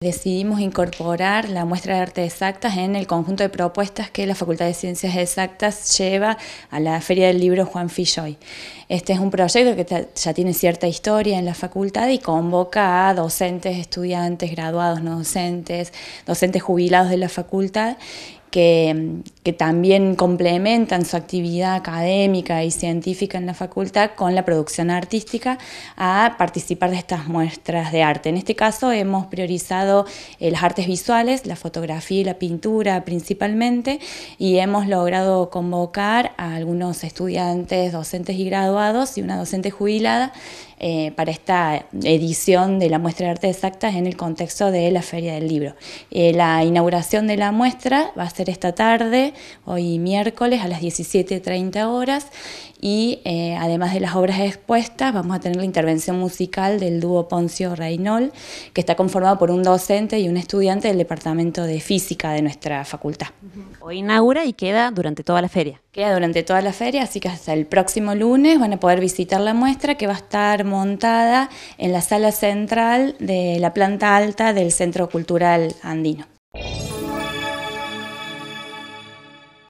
Decidimos incorporar la muestra de arte exactas en el conjunto de propuestas que la Facultad de Ciencias Exactas lleva a la Feria del Libro Juan Filloy. Este es un proyecto que ya tiene cierta historia en la facultad y convoca a docentes, estudiantes, graduados no docentes, docentes jubilados de la facultad que, también complementan su actividad académica y científica en la facultad con la producción artística a participar de estas muestras de arte. En este caso hemos priorizado eh, las artes visuales, la fotografía y la pintura principalmente y hemos logrado convocar a algunos estudiantes, docentes y graduados y una docente jubilada eh, para esta edición de la muestra de arte exactas en el contexto de la Feria del Libro. Eh, la inauguración de la muestra va a esta tarde, hoy miércoles a las 17.30 horas. Y eh, además de las obras expuestas, vamos a tener la intervención musical del dúo Poncio Reinol, que está conformado por un docente y un estudiante del Departamento de Física de nuestra facultad. Hoy inaugura y queda durante toda la feria. Queda durante toda la feria, así que hasta el próximo lunes van a poder visitar la muestra que va a estar montada en la sala central de la planta alta del Centro Cultural Andino.